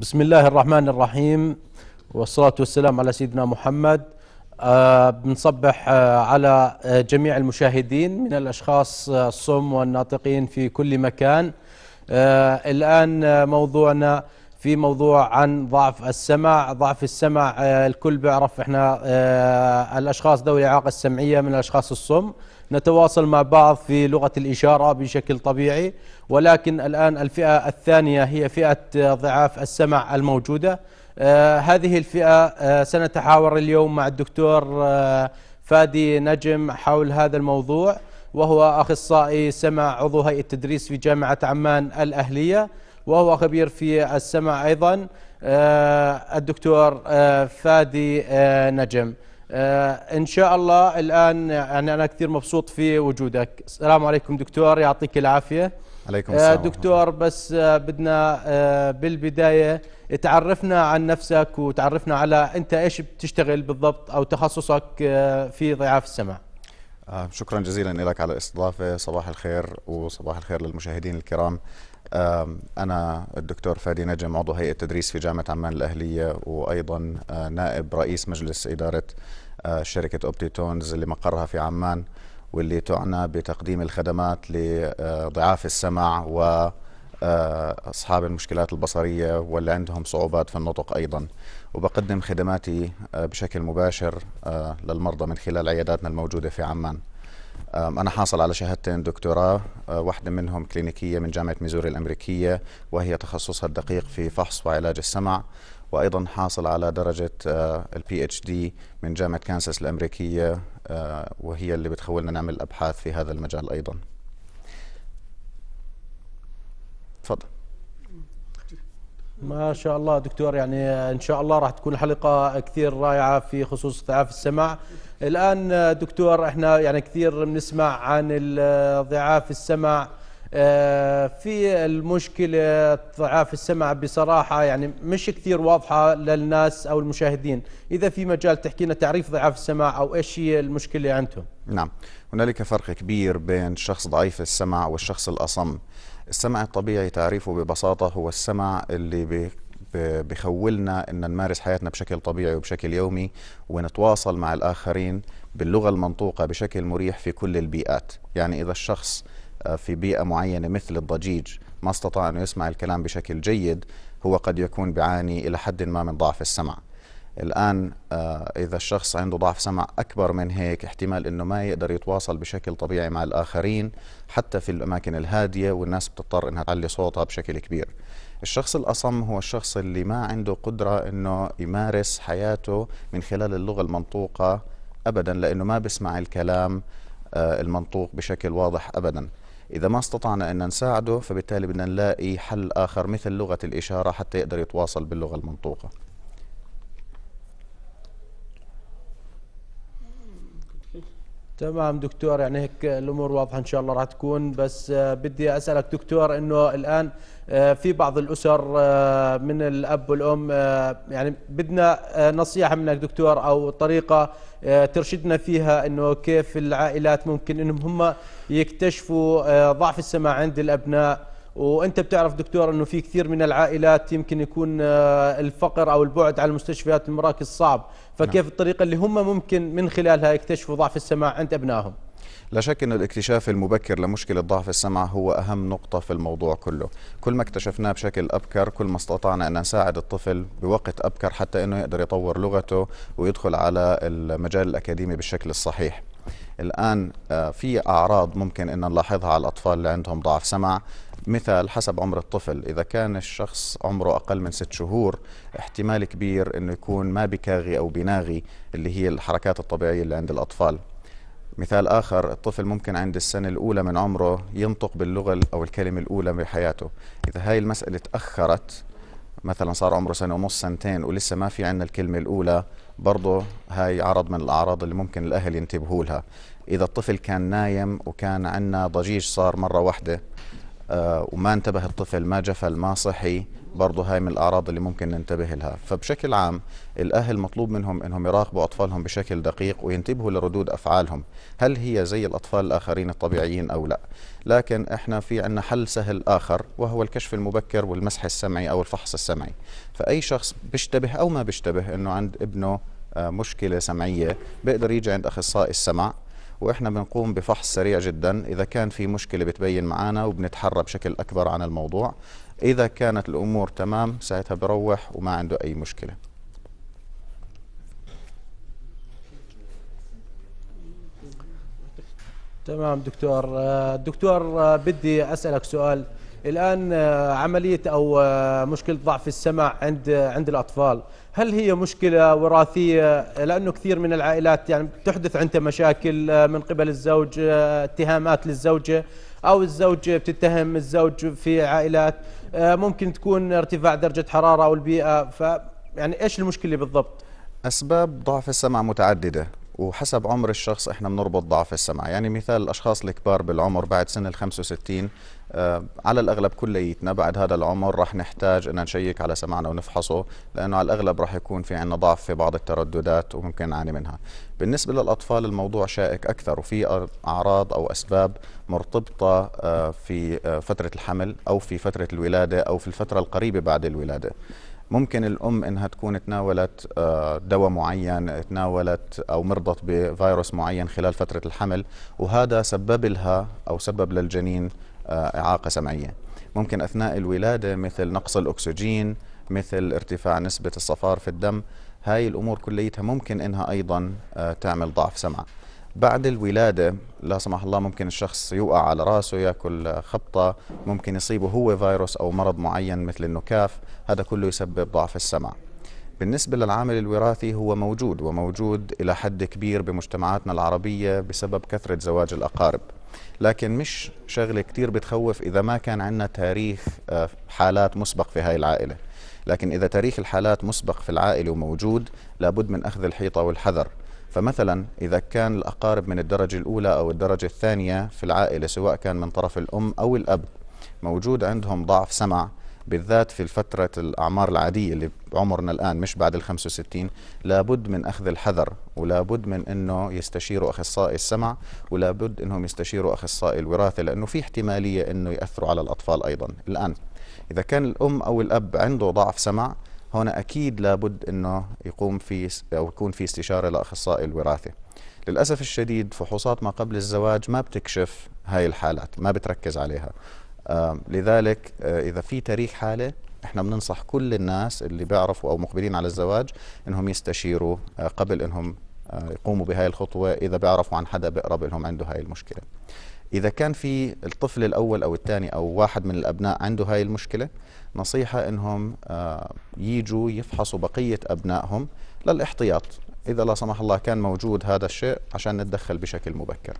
بسم الله الرحمن الرحيم والصلاة والسلام على سيدنا محمد أه بنصبح على جميع المشاهدين من الأشخاص uh, الصم والناطقين في كل مكان أه الآن uh, موضوعنا في موضوع عن ضعف السمع ضعف السمع آه، الكل بيعرف احنا آه، الاشخاص ذوي الاعاقه السمعيه من الاشخاص الصم نتواصل مع بعض في لغه الاشاره بشكل طبيعي ولكن الان الفئه الثانيه هي فئه ضعاف السمع الموجوده آه، هذه الفئه سنتحاور اليوم مع الدكتور فادي نجم حول هذا الموضوع وهو اخصائي سمع عضو هيئه تدريس في جامعه عمان الاهليه وهو خبير في السمع أيضا آه، الدكتور آه، فادي آه، نجم إن شاء الله الآن يعني أنا كثير مبسوط في وجودك السلام عليكم دكتور يعطيك العافية عليكم السلام دكتور بس بدنا بالبداية تعرفنا عن نفسك وتعرفنا على أنت إيش بتشتغل بالضبط أو تخصصك في ضعاف السمع شكرا جزيلا لك على الاستضافة صباح الخير وصباح الخير للمشاهدين الكرام أنا الدكتور فادي نجم عضو هيئة تدريس في جامعة عمان الأهلية وأيضا أه، نائب رئيس مجلس إدارة أه، شركة أوبتيتونز اللي مقرها في عمان واللي تعنى بتقديم الخدمات لضعاف السمع و أه، أصحاب المشكلات البصرية واللي عندهم صعوبات في النطق أيضا وبقدم خدماتي بشكل مباشر للمرضى من خلال عياداتنا الموجودة في عمان أنا حاصل على شهادتين دكتوراه أه، واحدة منهم كلينيكية من جامعة ميزوري الأمريكية وهي تخصصها الدقيق في فحص وعلاج السمع وأيضا حاصل على درجة البي اتش دي من جامعة كانساس الأمريكية أه، وهي اللي بتخولنا نعمل أبحاث في هذا المجال أيضا تفضل ما شاء الله دكتور يعني ان شاء الله راح تكون حلقه كثير رائعه في خصوص ضعاف السمع الان دكتور احنا يعني كثير بنسمع عن ضعاف السمع آه، في المشكلة ضعاف السمع بصراحة يعني مش كثير واضحة للناس أو المشاهدين إذا في مجال تحكي لنا تعريف ضعاف السمع أو إيش هي المشكلة عندهم نعم هنالك فرق كبير بين شخص ضعيف السمع والشخص الأصم السمع الطبيعي تعريفه ببساطة هو السمع اللي بخولنا ان نمارس حياتنا بشكل طبيعي وبشكل يومي ونتواصل مع الاخرين باللغه المنطوقه بشكل مريح في كل البيئات، يعني اذا الشخص آه، في بيئه معينه مثل الضجيج ما استطاع انه يسمع الكلام بشكل جيد هو قد يكون بعاني الى حد ما من ضعف السمع. الآن آه، إذا الشخص عنده ضعف سمع أكبر من هيك احتمال أنه ما يقدر يتواصل بشكل طبيعي مع الآخرين حتى في الأماكن الهادية والناس بتضطر أنها تعلي صوتها بشكل كبير الشخص الأصم هو الشخص اللي ما عنده قدرة أنه يمارس حياته من خلال اللغة المنطوقة أبدا لأنه ما بسمع الكلام آه، المنطوق بشكل واضح أبدا إذا ما استطعنا أن نساعده فبالتالي بدنا نلاقي حل آخر مثل لغة الإشارة حتى يقدر يتواصل باللغة المنطوقة تمام دكتور يعني هيك الامور واضحه ان شاء الله راح تكون بس آه، بدي اسالك دكتور انه الان آه، في بعض الاسر آه، من الاب والام يعني بدنا نصيحه منك دكتور او طريقه ترشدنا فيها انه كيف العائلات ممكن انهم هم يكتشفوا ضعف السمع عند الابناء وانت بتعرف دكتور انه في كثير من العائلات يمكن يكون آه، الفقر او البعد عن المستشفيات المراكز صعب فكيف نعم. الطريقه اللي هم ممكن من خلالها يكتشفوا ضعف السمع عند ابنائهم لا شك أن الاكتشاف المبكر لمشكلة ضعف السمع هو أهم نقطة في الموضوع كله كل ما اكتشفناه بشكل أبكر كل ما استطعنا أن نساعد الطفل بوقت أبكر حتى أنه يقدر يطور لغته ويدخل على المجال الأكاديمي بالشكل الصحيح الآن آه، في أعراض ممكن أن نلاحظها على الأطفال اللي عندهم ضعف سمع مثال حسب عمر الطفل إذا كان الشخص عمره أقل من ست شهور احتمال كبير أنه يكون ما بكاغي أو بناغي اللي هي الحركات الطبيعية اللي عند الأطفال مثال آخر الطفل ممكن عند السنة الأولى من عمره ينطق باللغة أو الكلمة الأولى بحياته إذا هاي المسألة تأخرت مثلا صار عمره سنة ونص سنتين ولسه ما في عندنا الكلمة الأولى برضه هاي عرض من الأعراض اللي ممكن الأهل ينتبهوا لها إذا الطفل كان نايم وكان عندنا ضجيج صار مرة واحدة آه، وما انتبه الطفل ما جفل ما صحي برضه هاي من الأعراض اللي ممكن ننتبه لها فبشكل عام الأهل مطلوب منهم أنهم يراقبوا أطفالهم بشكل دقيق وينتبهوا لردود أفعالهم هل هي زي الأطفال الآخرين الطبيعيين أو لا لكن إحنا في عندنا حل سهل آخر وهو الكشف المبكر والمسح السمعي أو الفحص السمعي فأي شخص بيشتبه أو ما بيشتبه أنه عند ابنه آه، مشكلة سمعية بيقدر يجي عند أخصائي السمع واحنا بنقوم بفحص سريع جدا اذا كان في مشكله بتبين معنا وبنتحرى بشكل اكبر عن الموضوع اذا كانت الامور تمام ساعتها بروح وما عنده اي مشكله تمام دكتور دكتور بدي اسالك سؤال الان عمليه او مشكله ضعف السمع عند عند الاطفال هل هي مشكلة وراثية لأنه كثير من العائلات يعني تحدث عندها مشاكل آه، من قبل الزوج آه، اتهامات للزوجة أو الزوج بتتهم الزوج في عائلات آه، ممكن تكون ارتفاع درجة حرارة أو البيئة ف يعني إيش المشكلة بالضبط؟ أسباب ضعف السمع متعددة وحسب عمر الشخص احنا بنربط ضعف السمع يعني مثال الاشخاص الكبار بالعمر بعد سن ال 65 آه، على الاغلب كليتنا بعد هذا العمر رح نحتاج ان نشيك على سمعنا ونفحصه لانه على الاغلب رح يكون في عندنا ضعف في بعض الترددات وممكن نعاني منها بالنسبه للاطفال الموضوع شائك اكثر وفي اعراض او اسباب مرتبطه آه، في آه، فتره الحمل او في فتره الولاده او في الفتره القريبه بعد الولاده ممكن الام انها تكون تناولت آه، دواء معين تناولت او مرضت بفيروس معين خلال فتره الحمل وهذا سبب لها او سبب للجنين آه، اعاقه سمعيه ممكن اثناء الولاده مثل نقص الاكسجين مثل ارتفاع نسبه الصفار في الدم هاي الامور كليتها ممكن انها ايضا آه، تعمل ضعف سمع بعد الولادة لا سمح الله ممكن الشخص يوقع على راسه ياكل خبطة ممكن يصيبه هو فيروس أو مرض معين مثل النكاف هذا كله يسبب ضعف السمع بالنسبة للعامل الوراثي هو موجود وموجود إلى حد كبير بمجتمعاتنا العربية بسبب كثرة زواج الأقارب لكن مش شغلة كتير بتخوف إذا ما كان عندنا تاريخ آه، حالات مسبق في هاي العائلة لكن إذا تاريخ الحالات مسبق في العائلة وموجود لابد من أخذ الحيطة والحذر فمثلا إذا كان الأقارب من الدرجة الأولى أو الدرجة الثانية في العائلة سواء كان من طرف الأم أو الأب موجود عندهم ضعف سمع بالذات في فترة الأعمار العادية اللي بعمرنا الآن مش بعد ال 65 لابد من أخذ الحذر ولابد من أنه يستشيروا أخصائي السمع ولابد أنهم يستشيروا أخصائي الوراثة لأنه في احتمالية أنه يأثروا على الأطفال أيضا الآن إذا كان الأم أو الأب عنده ضعف سمع هنا اكيد لابد انه يقوم في او يكون في استشاره لاخصائي الوراثه للاسف الشديد فحوصات ما قبل الزواج ما بتكشف هاي الحالات ما بتركز عليها لذلك آه، اذا في تاريخ حاله احنا بننصح كل الناس اللي بيعرفوا او مقبلين على الزواج انهم يستشيروا آه، قبل انهم آه، يقوموا بهاي الخطوه اذا بيعرفوا عن حدا بيقرب لهم عنده هاي المشكله إذا كان في الطفل الأول أو الثاني أو واحد من الأبناء عنده هاي المشكلة نصيحة إنهم آه، يجوا يفحصوا بقية أبنائهم للاحتياط إذا لا سمح الله كان موجود هذا الشيء عشان نتدخل بشكل مبكر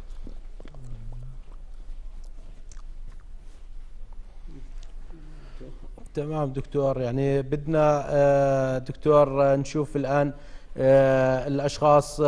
تمام دكتور يعني بدنا آه، دكتور آه، نشوف الآن الأشخاص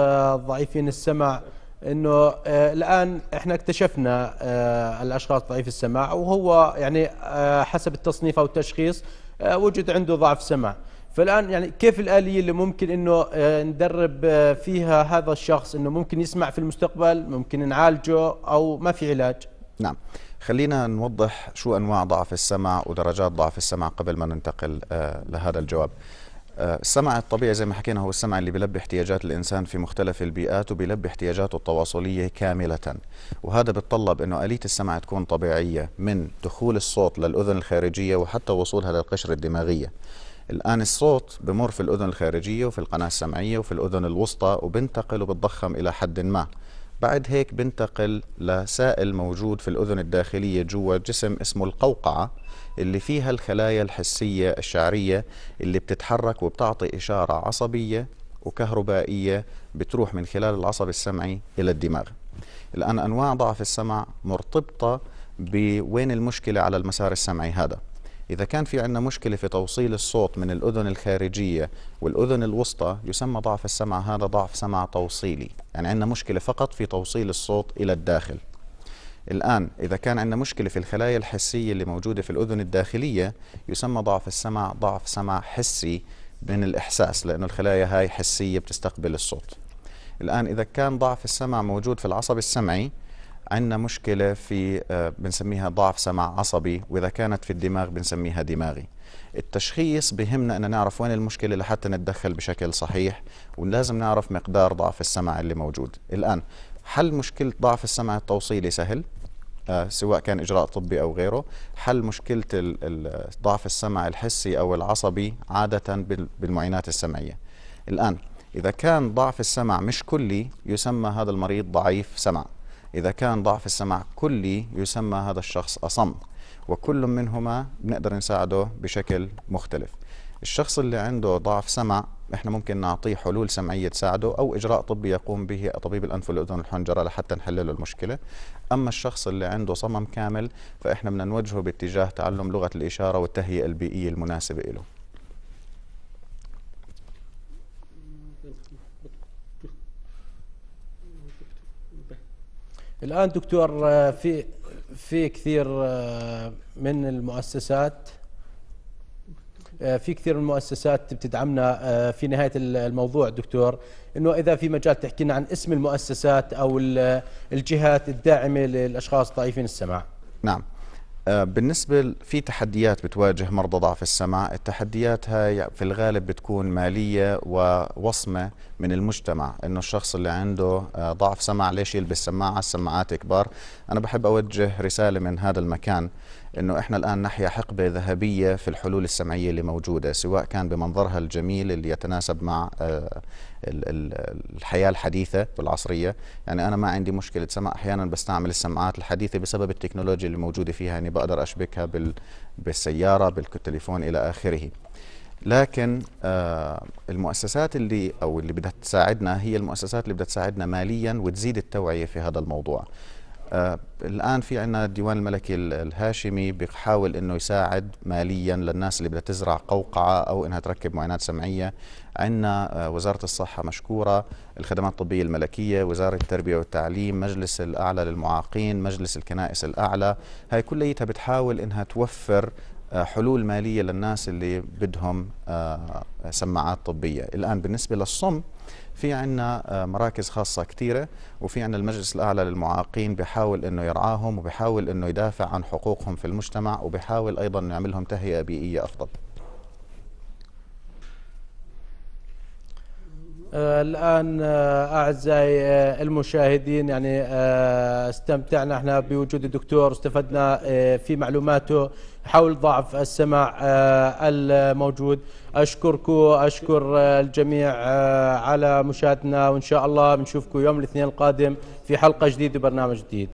ضعيفين السمع انه آه، الان احنا اكتشفنا آه، الاشخاص ضعيف السماع وهو يعني آه، حسب التصنيف او التشخيص وجد عنده ضعف سمع فالان يعني كيف الاليه اللي ممكن انه ندرب فيها هذا الشخص انه ممكن يسمع في المستقبل ممكن نعالجه او ما في علاج نعم خلينا نوضح شو انواع ضعف السمع ودرجات ضعف السمع قبل ما ننتقل لهذا الجواب السمع الطبيعي زي ما حكينا هو السمع اللي بيلبي احتياجات الإنسان في مختلف البيئات وبيلبي احتياجاته التواصلية كاملة وهذا بتطلب أنه آلية السمع تكون طبيعية من دخول الصوت للأذن الخارجية وحتى وصولها للقشرة الدماغية الآن الصوت بمر في الأذن الخارجية وفي القناة السمعية وفي الأذن الوسطى وبنتقل وبتضخم إلى حد ما بعد هيك بنتقل لسائل موجود في الأذن الداخلية جوا جسم اسمه القوقعة اللي فيها الخلايا الحسية الشعرية اللي بتتحرك وبتعطي إشارة عصبية وكهربائية بتروح من خلال العصب السمعي إلى الدماغ الآن أنواع ضعف السمع مرتبطة بوين المشكلة على المسار السمعي هذا إذا كان في عندنا مشكلة في توصيل الصوت من الأذن الخارجية والأذن الوسطى يسمى ضعف السمع هذا ضعف سمع توصيلي يعني عندنا مشكلة فقط في توصيل الصوت إلى الداخل الآن إذا كان عندنا مشكلة في الخلايا الحسية اللي موجودة في الأذن الداخلية يسمى ضعف السمع ضعف سمع حسي من الإحساس لأنه الخلايا هاي حسية بتستقبل الصوت الآن إذا كان ضعف السمع موجود في العصب السمعي عندنا مشكلة في آه، بنسميها ضعف سمع عصبي وإذا كانت في الدماغ بنسميها دماغي التشخيص بهمنا أن نعرف وين المشكلة لحتى نتدخل بشكل صحيح ولازم نعرف مقدار ضعف السمع اللي موجود الآن حل مشكله ضعف السمع التوصيلي سهل آه، سواء كان اجراء طبي او غيره حل مشكله ضعف السمع الحسي او العصبي عاده بالمعينات السمعيه الان اذا كان ضعف السمع مش كلي يسمى هذا المريض ضعيف سمع اذا كان ضعف السمع كلي يسمى هذا الشخص اصم وكل منهما بنقدر نساعده بشكل مختلف الشخص اللي عنده ضعف سمع احنا ممكن نعطيه حلول سمعيه تساعده او اجراء طبي يقوم به طبيب الانف والاذن والحنجره لحتى نحل له المشكله اما الشخص اللي عنده صمم كامل فاحنا بدنا نوجهه باتجاه تعلم لغه الاشاره والتهيئه البيئيه المناسبه له الان دكتور آه، في في كثير آه، من المؤسسات آه، في كثير من المؤسسات بتدعمنا آه، في نهايه الموضوع دكتور انه اذا في مجال تحكي لنا عن اسم المؤسسات او الجهات الداعمه للاشخاص ضعيفين السمع نعم آه، بالنسبة في تحديات بتواجه مرضى ضعف السمع التحديات هاي في الغالب بتكون مالية ووصمة من المجتمع انه الشخص اللي عنده ضعف سمع ليش يلبس سماعة السماعات كبار انا بحب اوجه رسالة من هذا المكان انه احنا الان نحيا حقبه ذهبيه في الحلول السمعيه اللي موجوده سواء كان بمنظرها الجميل اللي يتناسب مع آه، الحياه الحديثه والعصريه يعني انا ما عندي مشكله سمع احيانا بستعمل السماعات الحديثه بسبب التكنولوجيا اللي موجوده فيها اني يعني بقدر اشبكها بالسياره بالتليفون الى اخره لكن آه، المؤسسات اللي او اللي بدها تساعدنا هي المؤسسات اللي بدها تساعدنا ماليا وتزيد التوعيه في هذا الموضوع آه، الان في عندنا الديوان الملكي الهاشمي بيحاول انه يساعد ماليا للناس اللي بدها تزرع قوقعه او انها تركب معينات سمعيه عندنا آه، وزاره الصحه مشكوره الخدمات الطبيه الملكيه وزاره التربيه والتعليم مجلس الاعلى للمعاقين مجلس الكنائس الاعلى هاي كليتها بتحاول انها توفر آه، حلول ماليه للناس اللي بدهم سماعات طبيه الان بالنسبه للصم في عنا آه, مراكز خاصة كثيرة وفي عنا المجلس الأعلى للمعاقين بحاول أنه يرعاهم وبحاول أنه يدافع عن حقوقهم في المجتمع وبحاول أيضا نعملهم تهيئة بيئية أفضل آه، الآن آه، أعزائي آه، المشاهدين يعني استمتعنا احنا بوجود الدكتور واستفدنا في معلوماته حول ضعف السمع الموجود أشكركم أشكر الجميع على مشاهدتنا وإن شاء الله بنشوفكم يوم الاثنين القادم في حلقة جديدة وبرنامج جديد